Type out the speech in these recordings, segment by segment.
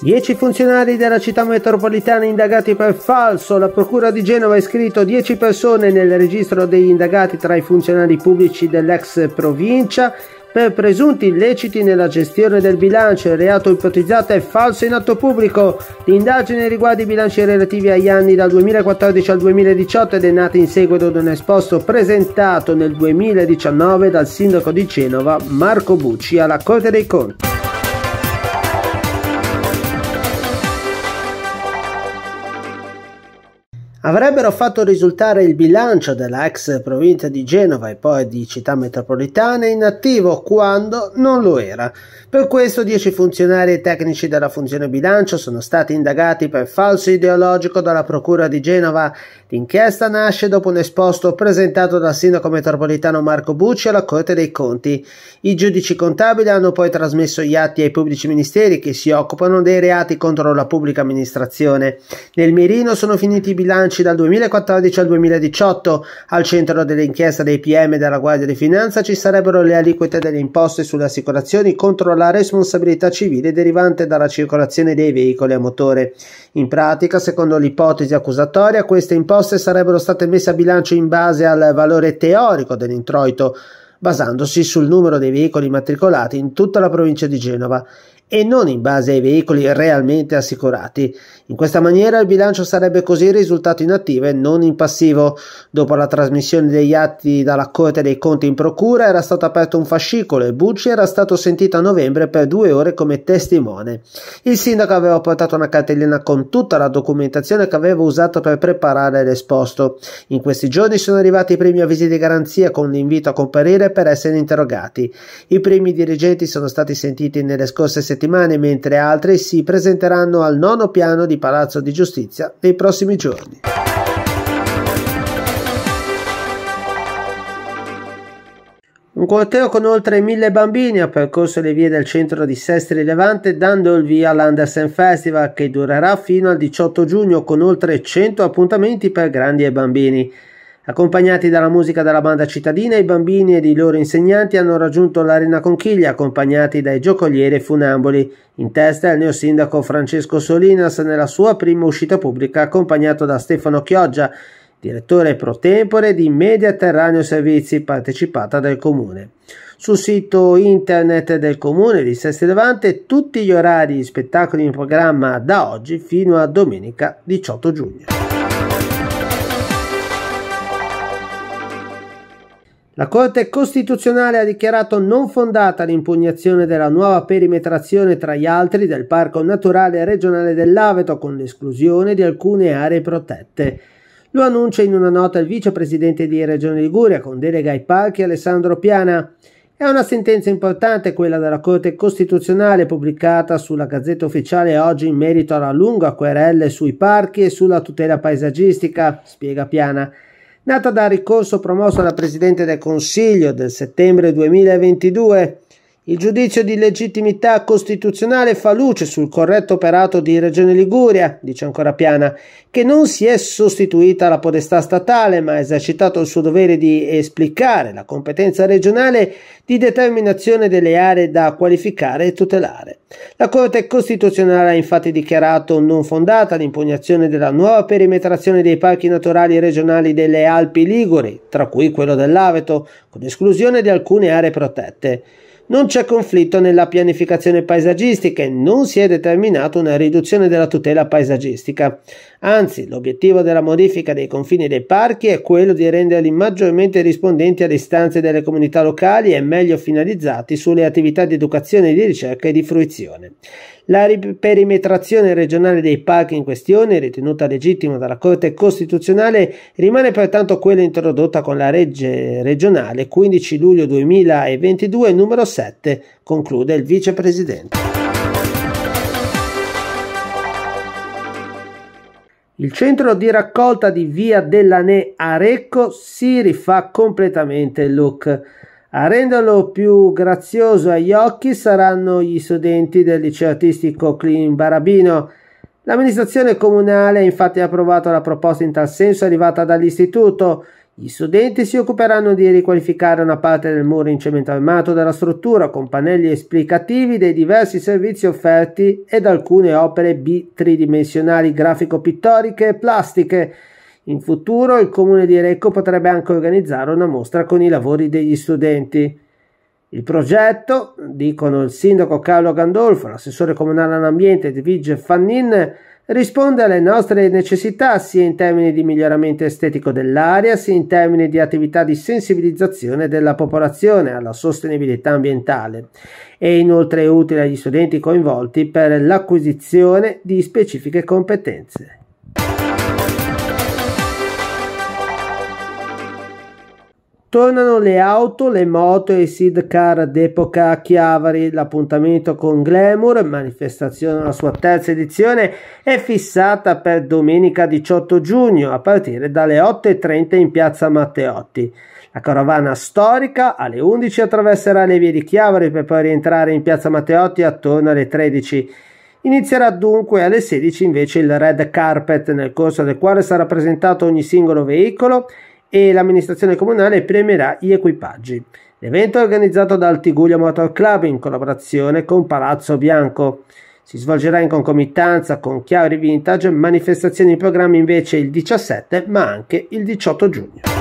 10 funzionari della città metropolitana indagati per falso. La Procura di Genova ha iscritto 10 persone nel registro degli indagati tra i funzionari pubblici dell'ex provincia per presunti illeciti nella gestione del bilancio. Il reato ipotizzato è falso in atto pubblico. L'indagine riguarda i bilanci relativi agli anni dal 2014 al 2018 ed è nata in seguito ad un esposto presentato nel 2019 dal sindaco di Genova Marco Bucci alla Corte dei Conti. avrebbero fatto risultare il bilancio della ex provincia di Genova e poi di città metropolitane inattivo quando non lo era. Per questo dieci funzionari e tecnici della funzione bilancio sono stati indagati per falso ideologico dalla Procura di Genova. L'inchiesta nasce dopo un esposto presentato dal sindaco metropolitano Marco Bucci alla Corte dei Conti. I giudici contabili hanno poi trasmesso gli atti ai pubblici ministeri che si occupano dei reati contro la pubblica amministrazione. Nel mirino sono finiti i bilanci bilanci dal 2014 al 2018. Al centro dell'inchiesta dei PM della Guardia di Finanza ci sarebbero le aliquote delle imposte sulle assicurazioni contro la responsabilità civile derivante dalla circolazione dei veicoli a motore. In pratica, secondo l'ipotesi accusatoria, queste imposte sarebbero state messe a bilancio in base al valore teorico dell'introito basandosi sul numero dei veicoli immatricolati in tutta la provincia di Genova e non in base ai veicoli realmente assicurati. In questa maniera il bilancio sarebbe così risultato inattivo e non in passivo. Dopo la trasmissione degli atti dalla Corte dei Conti in Procura era stato aperto un fascicolo e Bucci era stato sentito a novembre per due ore come testimone. Il sindaco aveva portato una cartellina con tutta la documentazione che aveva usato per preparare l'esposto. In questi giorni sono arrivati i primi avvisi di garanzia con l'invito a comparire per essere interrogati. I primi dirigenti sono stati sentiti nelle scorse settimane settimane, mentre altre si presenteranno al nono piano di Palazzo di Giustizia nei prossimi giorni. Un corteo con oltre mille bambini ha percorso le vie del centro di Sestri Levante dando il via all'Andersen Festival che durerà fino al 18 giugno con oltre 100 appuntamenti per grandi e bambini. Accompagnati dalla musica della banda cittadina, i bambini ed i loro insegnanti hanno raggiunto l'Arena Conchiglia, accompagnati dai giocolieri e funamboli. In testa il neosindaco Francesco Solinas nella sua prima uscita pubblica, accompagnato da Stefano Chioggia, direttore pro tempore di Media Servizi, partecipata dal Comune. Sul sito internet del Comune di Sesti Levante tutti gli orari e spettacoli in programma da oggi fino a domenica 18 giugno. La Corte Costituzionale ha dichiarato non fondata l'impugnazione della nuova perimetrazione tra gli altri del Parco Naturale Regionale dell'Aveto con l'esclusione di alcune aree protette. Lo annuncia in una nota il vicepresidente di Regione Liguria con delega ai parchi Alessandro Piana. È una sentenza importante quella della Corte Costituzionale pubblicata sulla Gazzetta Ufficiale oggi in merito alla lunga querelle sui parchi e sulla tutela paesaggistica, spiega Piana nata da ricorso promosso alla Presidente del Consiglio del settembre 2022 il giudizio di legittimità costituzionale fa luce sul corretto operato di Regione Liguria, dice ancora Piana, che non si è sostituita alla podestà statale, ma ha esercitato il suo dovere di esplicare la competenza regionale di determinazione delle aree da qualificare e tutelare. La Corte Costituzionale ha infatti dichiarato non fondata l'impugnazione della nuova perimetrazione dei parchi naturali regionali delle Alpi Liguri, tra cui quello dell'Aveto, con esclusione di alcune aree protette. Non c'è conflitto nella pianificazione paesaggistica e non si è determinata una riduzione della tutela paesaggistica. Anzi, l'obiettivo della modifica dei confini dei parchi è quello di renderli maggiormente rispondenti alle istanze delle comunità locali e meglio finalizzati sulle attività di educazione, di ricerca e di fruizione. La riperimetrazione regionale dei parchi in questione, ritenuta legittima dalla Corte Costituzionale, rimane pertanto quella introdotta con la legge regionale 15 luglio 2022 numero 7, conclude il vicepresidente. Il centro di raccolta di Via Dell'Anè a Recco si rifà completamente il look. A renderlo più grazioso agli occhi saranno gli studenti del liceo artistico Clean Barabino. L'amministrazione comunale ha infatti approvato la proposta in tal senso arrivata dall'istituto, gli studenti si occuperanno di riqualificare una parte del muro in cemento armato della struttura con pannelli esplicativi dei diversi servizi offerti ed alcune opere B grafico-pittoriche e plastiche. In futuro il comune di Recco potrebbe anche organizzare una mostra con i lavori degli studenti. Il progetto, dicono il sindaco Carlo Gandolfo, l'assessore comunale all'ambiente Edvige Fannin, risponde alle nostre necessità sia in termini di miglioramento estetico dell'area, sia in termini di attività di sensibilizzazione della popolazione alla sostenibilità ambientale. È inoltre utile agli studenti coinvolti per l'acquisizione di specifiche competenze. Tornano le auto, le moto e i sidecar d'epoca a Chiavari. L'appuntamento con Glamour, manifestazione alla sua terza edizione, è fissata per domenica 18 giugno a partire dalle 8.30 in piazza Matteotti. La carovana storica alle 11 attraverserà le vie di Chiavari per poi rientrare in piazza Matteotti attorno alle 13. Inizierà dunque alle 16 invece il red carpet, nel corso del quale sarà presentato ogni singolo veicolo e l'amministrazione comunale premierà gli equipaggi. L'evento è organizzato dal Tiguglia Motor Club in collaborazione con Palazzo Bianco. Si svolgerà in concomitanza con Chiauri Vintage, manifestazioni in programma invece il 17 ma anche il 18 giugno.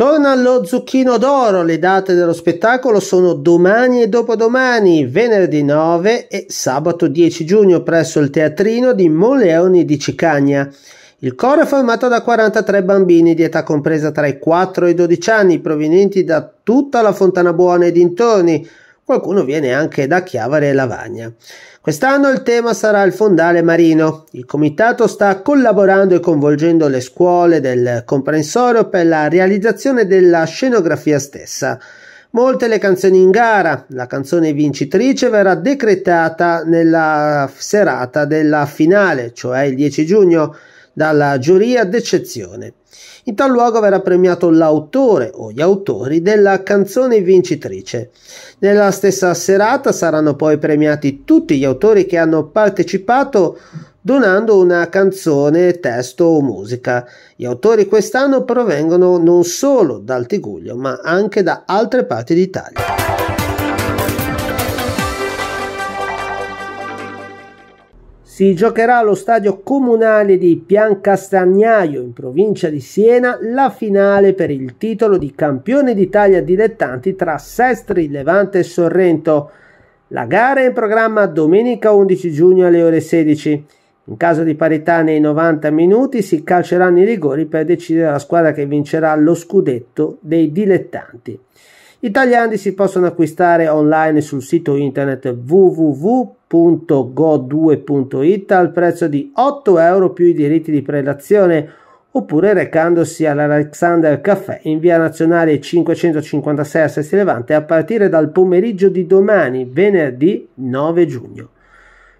Torna allo Zucchino d'Oro, le date dello spettacolo sono domani e dopodomani, venerdì 9 e sabato 10 giugno presso il teatrino di Moleoni di Cicagna. Il coro è formato da 43 bambini di età compresa tra i 4 e i 12 anni, provenienti da tutta la Fontana Buona e dintorni, Qualcuno viene anche da Chiavare e Lavagna. Quest'anno il tema sarà il fondale marino. Il comitato sta collaborando e coinvolgendo le scuole del comprensorio per la realizzazione della scenografia stessa. Molte le canzoni in gara, la canzone vincitrice verrà decretata nella serata della finale, cioè il 10 giugno, dalla giuria d'eccezione. In tal luogo verrà premiato l'autore o gli autori della canzone vincitrice. Nella stessa serata saranno poi premiati tutti gli autori che hanno partecipato donando una canzone, testo o musica. Gli autori quest'anno provengono non solo dal Tiguglio, ma anche da altre parti d'Italia. si giocherà allo stadio comunale di Piancastagnaio in provincia di Siena la finale per il titolo di campione d'Italia dilettanti tra Sestri, Levante e Sorrento. La gara è in programma domenica 11 giugno alle ore 16. In caso di parità nei 90 minuti si calceranno i rigori per decidere la squadra che vincerà lo scudetto dei dilettanti. I tagliandi si possono acquistare online sul sito internet www www.go2.it al prezzo di 8 euro più i diritti di prelazione oppure recandosi all'Alexander Caffè in via nazionale 556 a Sesti Levante a partire dal pomeriggio di domani, venerdì 9 giugno.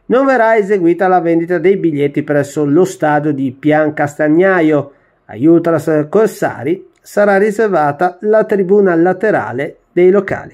Non verrà eseguita la vendita dei biglietti presso lo stadio di Pian Castagnaio. Aiuta Corsari sarà riservata la tribuna laterale dei locali.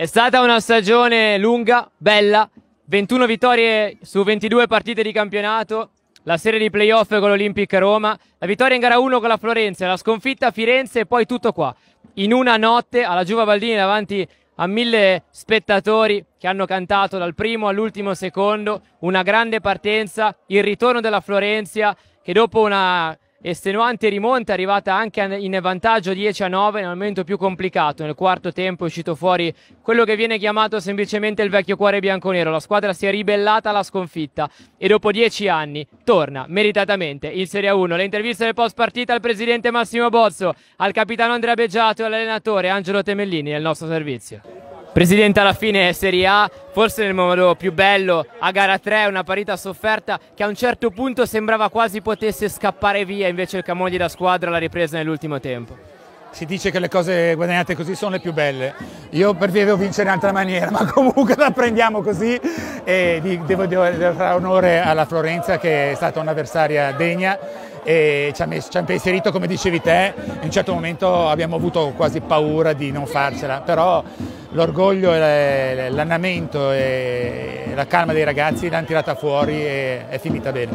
È stata una stagione lunga, bella, 21 vittorie su 22 partite di campionato, la serie di playoff con l'Olympic Roma, la vittoria in gara 1 con la Florenza, la sconfitta a Firenze e poi tutto qua. In una notte alla Giuva Baldini davanti a mille spettatori che hanno cantato dal primo all'ultimo secondo, una grande partenza, il ritorno della Florenza che dopo una estenuante rimonta, arrivata anche in vantaggio 10 a 9 nel momento più complicato. Nel quarto tempo è uscito fuori quello che viene chiamato semplicemente il vecchio cuore bianconero. La squadra si è ribellata alla sconfitta e dopo 10 anni torna meritatamente in Serie 1. Le interviste del post partita al presidente Massimo Bozzo, al capitano Andrea Beggiato e all'allenatore Angelo Temellini nel nostro servizio. Presidente, alla fine Serie A, forse nel modo più bello, a gara 3 una parità sofferta che a un certo punto sembrava quasi potesse scappare via, invece il Camogli da squadra l'ha ripresa nell'ultimo tempo. Si dice che le cose guadagnate così sono le più belle, io preferirei vincere in altra maniera, ma comunque la prendiamo così e devo, devo dare onore alla Florenza che è stata un'avversaria degna e ci ha, messo, ci ha impensierito come dicevi te, in un certo momento abbiamo avuto quasi paura di non farcela, però l'orgoglio, l'annamento e la calma dei ragazzi l'hanno tirata fuori e è finita bene.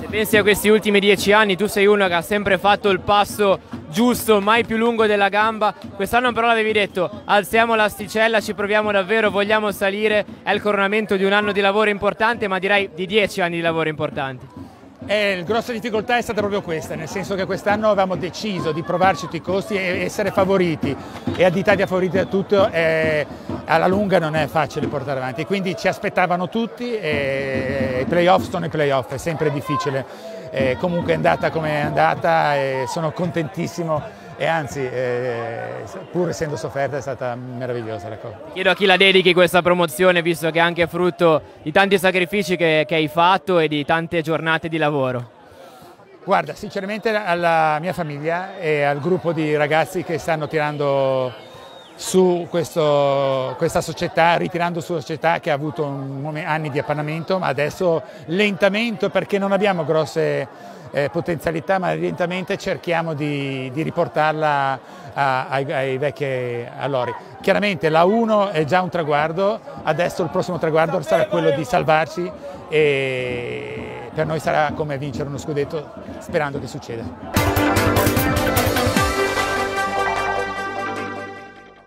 Se pensi a questi ultimi dieci anni, tu sei uno che ha sempre fatto il passo giusto, mai più lungo della gamba. Quest'anno però l'avevi detto, alziamo l'asticella, ci proviamo davvero, vogliamo salire. È il coronamento di un anno di lavoro importante, ma direi di dieci anni di lavoro importanti. Eh, la grossa difficoltà è stata proprio questa, nel senso che quest'anno avevamo deciso di provarci tutti i costi e essere favoriti e additati a favoriti tutto, eh, alla lunga non è facile portare avanti, quindi ci aspettavano tutti e i playoff sono i playoff, è sempre difficile, eh, comunque è andata come è andata e sono contentissimo e anzi, eh, pur essendo sofferta, è stata meravigliosa la cosa. Ecco. Chiedo a chi la dedichi questa promozione, visto che è anche frutto di tanti sacrifici che, che hai fatto e di tante giornate di lavoro. Guarda, sinceramente alla mia famiglia e al gruppo di ragazzi che stanno tirando su questo, questa società, ritirando su una società che ha avuto un, anni di appannamento, ma adesso lentamente perché non abbiamo grosse eh, potenzialità, ma evidentemente cerchiamo di, di riportarla a, ai, ai, vecchi allori. Chiaramente la 1 è già un traguardo, adesso il prossimo traguardo sarà quello di salvarci e per noi sarà come vincere uno scudetto sperando che succeda.